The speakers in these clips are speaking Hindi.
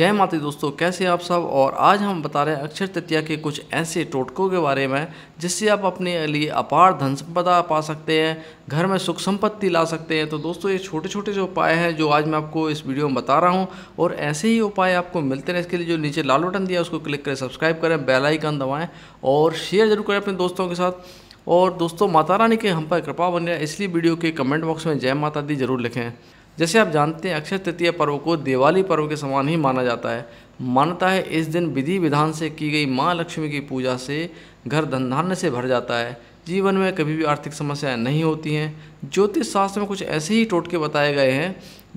जय माता दोस्तों कैसे आप सब और आज हम बता रहे हैं अक्षर तृतीया के कुछ ऐसे टोटकों के बारे में जिससे आप अपने लिए अपार धन संपदा पा सकते हैं घर में सुख संपत्ति ला सकते हैं तो दोस्तों ये छोटे छोटे जो उपाय हैं जो आज मैं आपको इस वीडियो में बता रहा हूँ और ऐसे ही उपाय आपको मिलते रहे इसके लिए जो नीचे लाल बटन दिया उसको क्लिक करें सब्सक्राइब करें बेलाइकन दबाएँ और शेयर जरूर करें अपने दोस्तों के साथ और दोस्तों माता रानी के हम पर कृपा बन है इसलिए वीडियो के कमेंट बॉक्स में जय माता दी जरूर लिखें जैसे आप जानते हैं अक्षय तृतीया पर्व को दिवाली पर्व के समान ही माना जाता है मान्यता है इस दिन विधि विधान से की गई माँ लक्ष्मी की पूजा से घर धनधान्य से भर जाता है जीवन में कभी भी आर्थिक समस्याएं नहीं होती हैं ज्योतिष शास्त्र में कुछ ऐसे ही टोटके बताए गए हैं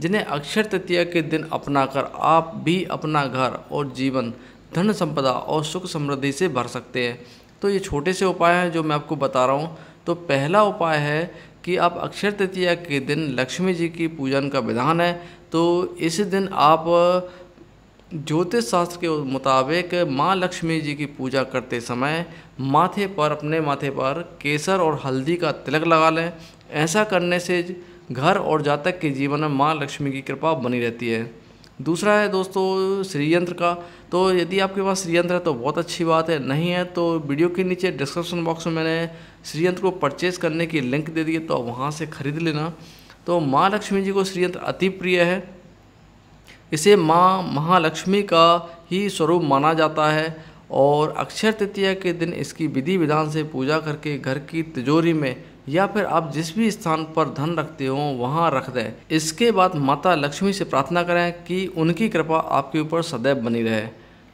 जिन्हें अक्षर तृतीया के दिन अपनाकर आप भी अपना घर और जीवन धन संपदा और सुख समृद्धि से भर सकते हैं तो ये छोटे से उपाय हैं जो मैं आपको बता रहा हूँ तो पहला उपाय है कि आप अक्षय तृतीया के दिन लक्ष्मी जी की पूजन का विधान है तो इस दिन आप ज्योतिष शास्त्र के मुताबिक माँ लक्ष्मी जी की पूजा करते समय माथे पर अपने माथे पर केसर और हल्दी का तिलक लगा लें ऐसा करने से घर और जातक के जीवन में माँ लक्ष्मी की कृपा बनी रहती है दूसरा है दोस्तों श्रीयंत्र का तो यदि आपके पास श्रीयंत्र है तो बहुत अच्छी बात है नहीं है तो वीडियो के नीचे डिस्क्रिप्शन बॉक्स में मैंने श्रीयंत्र को परचेज़ करने की लिंक दे दी है तो वहाँ से ख़रीद लेना तो माँ लक्ष्मी जी को श्रीयंत्र अति प्रिय है इसे माँ महालक्ष्मी का ही स्वरूप माना जाता है और अक्षय तृतीया के दिन इसकी विधि विधान से पूजा करके घर की तिजोरी में या फिर आप जिस भी स्थान पर धन रखते हो वहाँ रख दें इसके बाद माता लक्ष्मी से प्रार्थना करें कि उनकी कृपा आपके ऊपर सदैव बनी रहे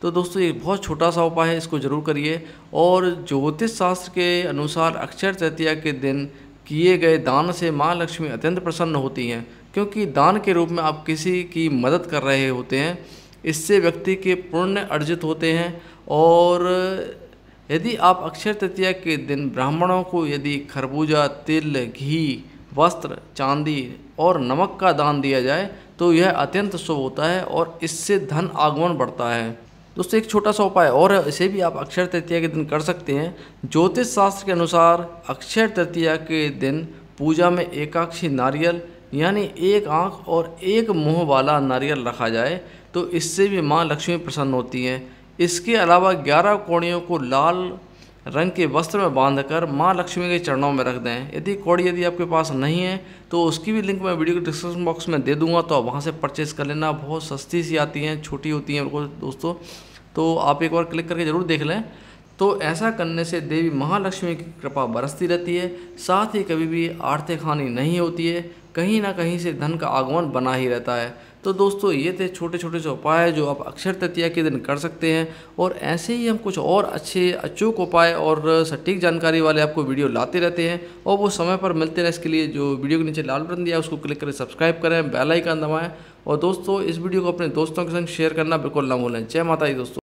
तो दोस्तों ये बहुत छोटा सा उपाय है इसको ज़रूर करिए और ज्योतिष शास्त्र के अनुसार अक्षर तृतीया के दिन किए गए दान से माँ लक्ष्मी अत्यंत प्रसन्न होती हैं क्योंकि दान के रूप में आप किसी की मदद कर रहे होते हैं इससे व्यक्ति के पुण्य अर्जित होते हैं और यदि आप अक्षय तृतीया के दिन ब्राह्मणों को यदि खरबूजा तिल घी वस्त्र चांदी और नमक का दान दिया जाए तो यह अत्यंत शुभ होता है और इससे धन आगमन बढ़ता है दोस्तों एक छोटा सा उपाय और इसे भी आप अक्षय तृतीया के दिन कर सकते हैं ज्योतिष शास्त्र के अनुसार अक्षय तृतीया के दिन पूजा में एकाक्षी नारियल यानी एक आँख और एक मुँह वाला नारियल रखा जाए तो इससे भी माँ लक्ष्मी प्रसन्न होती हैं इसके अलावा ग्यारह कौड़ियों को लाल रंग के वस्त्र में बांधकर माँ लक्ष्मी के चरणों में रख दें यदि कौड़ी यदि आपके पास नहीं है तो उसकी भी लिंक मैं वीडियो के डिस्क्रिप्शन बॉक्स में दे दूंगा तो आप वहाँ से परचेज़ कर लेना बहुत सस्ती सी आती हैं छोटी होती हैं उनको दोस्तों तो आप एक बार क्लिक करके ज़रूर देख लें तो ऐसा करने से देवी महालक्ष्मी की कृपा बरसती रहती है साथ ही कभी भी आर्थिक हानि नहीं होती है कहीं ना कहीं से धन का आगमन बना ही रहता है तो दोस्तों ये थे छोटे छोटे से उपाय जो आप अक्षर तृतीया के दिन कर सकते हैं और ऐसे ही हम कुछ और अच्छे अचूक उपाय और सटीक जानकारी वाले आपको वीडियो लाते रहते हैं और वो समय पर मिलते रहे इसके लिए जो वीडियो के नीचे लाल बटन दिया उसको क्लिक करें सब्सक्राइब करें बेलाइकन दबाएँ और दोस्तों इस वीडियो को अपने दोस्तों के संग शेयर करना बिल्कुल ना भूलें जय माता दोस्तों